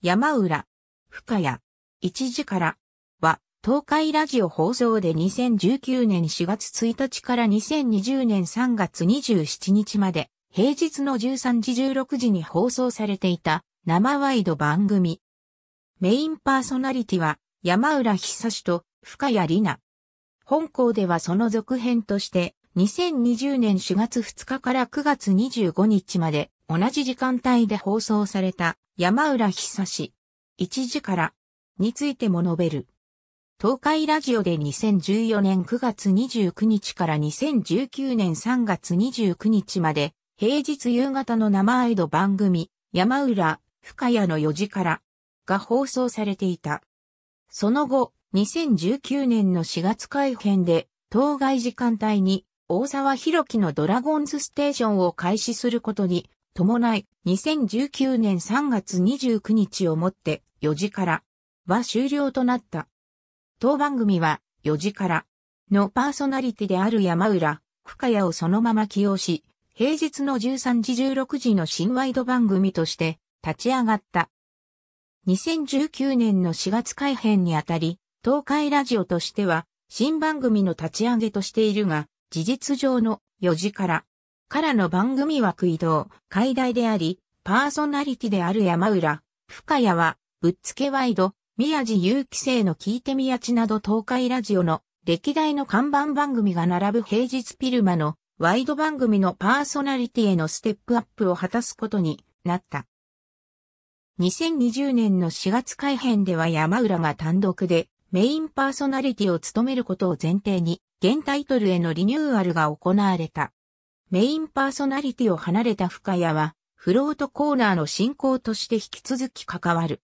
山浦、深谷、一時からは、東海ラジオ放送で2019年4月1日から2020年3月27日まで、平日の13時16時に放送されていた生ワイド番組。メインパーソナリティは山浦久志と深谷里奈。本校ではその続編として2020年4月2日から9月25日まで同じ時間帯で放送された山浦久志。1時からについても述べる。東海ラジオで2014年9月29日から2019年3月29日まで平日夕方の生アイド番組山浦深谷の4時からが放送されていた。その後、2019年の4月改編で、当該時間帯に、大沢博樹のドラゴンズステーションを開始することに伴い、2019年3月29日をもって、4時から、は終了となった。当番組は、4時から、のパーソナリティである山浦、深谷をそのまま起用し、平日の13時16時の新ワイド番組として立ち上がった。2019年の4月改編にあたり、東海ラジオとしては新番組の立ち上げとしているが、事実上の4時からからの番組枠移動、海題であり、パーソナリティである山浦、深谷は、ぶっつけワイド、宮地有機生の聞いてみやちなど東海ラジオの歴代の看板番組が並ぶ平日ピルマのワイド番組のパーソナリティへのステップアップを果たすことになった。2020年の4月改編では山浦が単独でメインパーソナリティを務めることを前提に現タイトルへのリニューアルが行われた。メインパーソナリティを離れた深谷は、フロートコーナーの進行として引き続き関わる。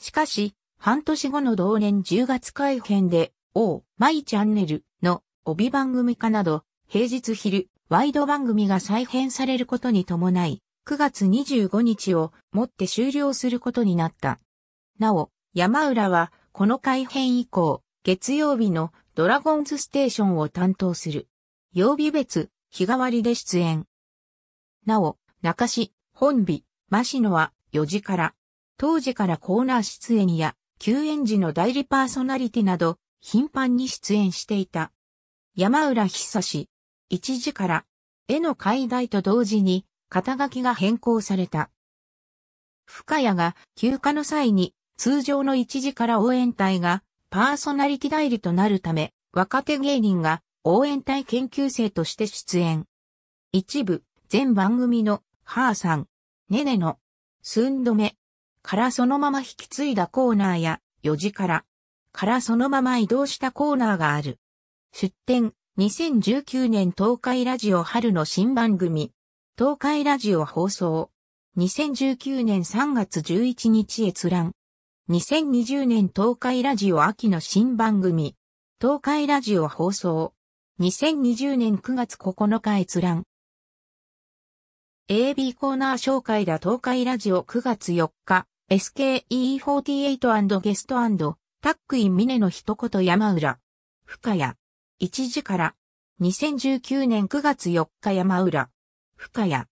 しかし、半年後の同年10月改編で、O、マイチャンネルの帯番組化など、平日昼、ワイド番組が再編されることに伴い、9月25日をもって終了することになった。なお、山浦は、この改編以降、月曜日のドラゴンズステーションを担当する。曜日別、日替わりで出演。なお、中市、本美、増野は4時から、当時からコーナー出演や、休演時の代理パーソナリティなど、頻繁に出演していた。山浦久志、1時から、絵の解題と同時に、肩書きが変更された。深谷が休暇の際に、通常の1時から応援隊が、パーソナリティ代理となるため、若手芸人が応援隊研究生として出演。一部、全番組の、ハーさん、ネネの、ン止め、からそのまま引き継いだコーナーや、四時から、からそのまま移動したコーナーがある。出展、2019年東海ラジオ春の新番組、東海ラジオ放送、2019年3月11日閲覧、2020年東海ラジオ秋の新番組、東海ラジオ放送、2020年9月9日閲覧。AB コーナー紹介だ東海ラジオ9月4日、SKE48& ゲストタックインミネの一言山浦。深谷。1時から。2019年9月4日山浦。深谷。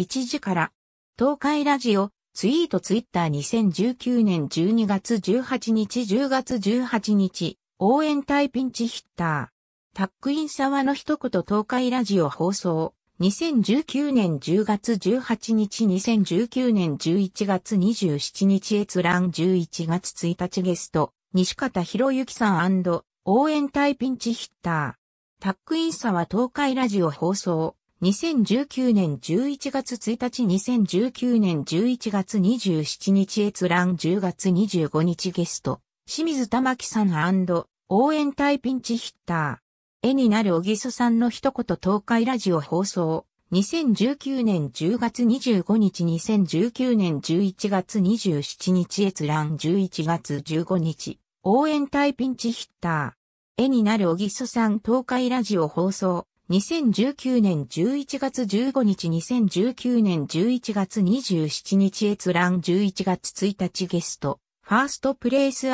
1時から。東海ラジオ、ツイートツイッター2019年12月18日10月18日、応援隊ピンチヒッター。タックイン沢の一言東海ラジオ放送。2019年10月18日2019年11月27日閲覧11月1日ゲスト、西方博之さん応援隊ピンチヒッター。タックイン沢東海ラジオ放送。2019年11月1日2019年11月27日閲覧10月25日ゲスト、清水玉木さん応援隊ピンチヒッター。絵になる小木曽さんの一言東海ラジオ放送。2019年10月25日2019年11月27日閲覧11月15日応援隊ピンチヒッター絵になる小木曽さん東海ラジオ放送2019年11月15日2019年11月27日閲覧11月1日ゲストファーストプレイス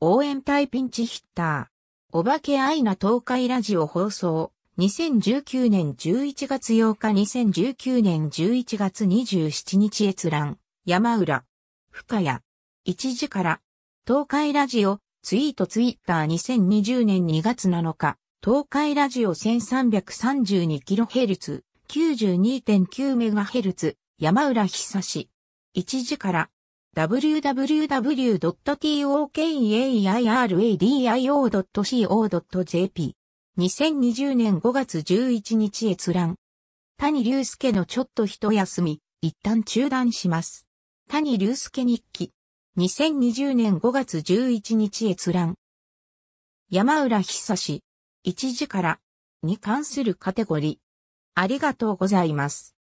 応援隊ピンチヒッターお化けアイナ東海ラジオ放送、2019年11月8日2019年11月27日閲覧、山浦、深谷、1時から、東海ラジオ、ツイートツイッター2020年2月7日、東海ラジオ 1332kHz、92.9MHz、山浦久志、1時から、www.tokaiiradio.co.jp。2020年5月11日閲覧。谷隆介のちょっと一休み、一旦中断します。谷隆介日記。2020年5月11日閲覧。山浦久志。1時からに関するカテゴリー。ありがとうございます。